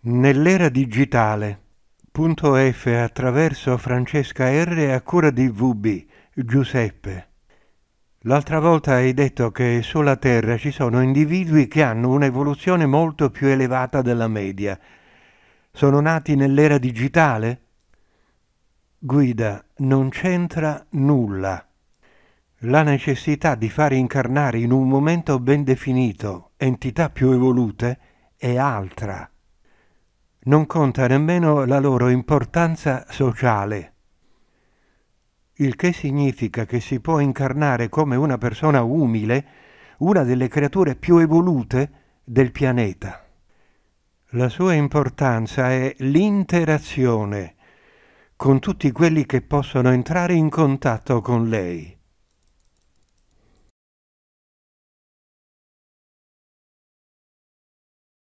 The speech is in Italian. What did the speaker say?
Nell'era digitale. Punto F attraverso Francesca R a cura di VB Giuseppe. L'altra volta hai detto che sulla Terra ci sono individui che hanno un'evoluzione molto più elevata della media. Sono nati nell'era digitale? Guida, non c'entra nulla. La necessità di far incarnare in un momento ben definito entità più evolute è altra non conta nemmeno la loro importanza sociale. Il che significa che si può incarnare come una persona umile una delle creature più evolute del pianeta. La sua importanza è l'interazione con tutti quelli che possono entrare in contatto con lei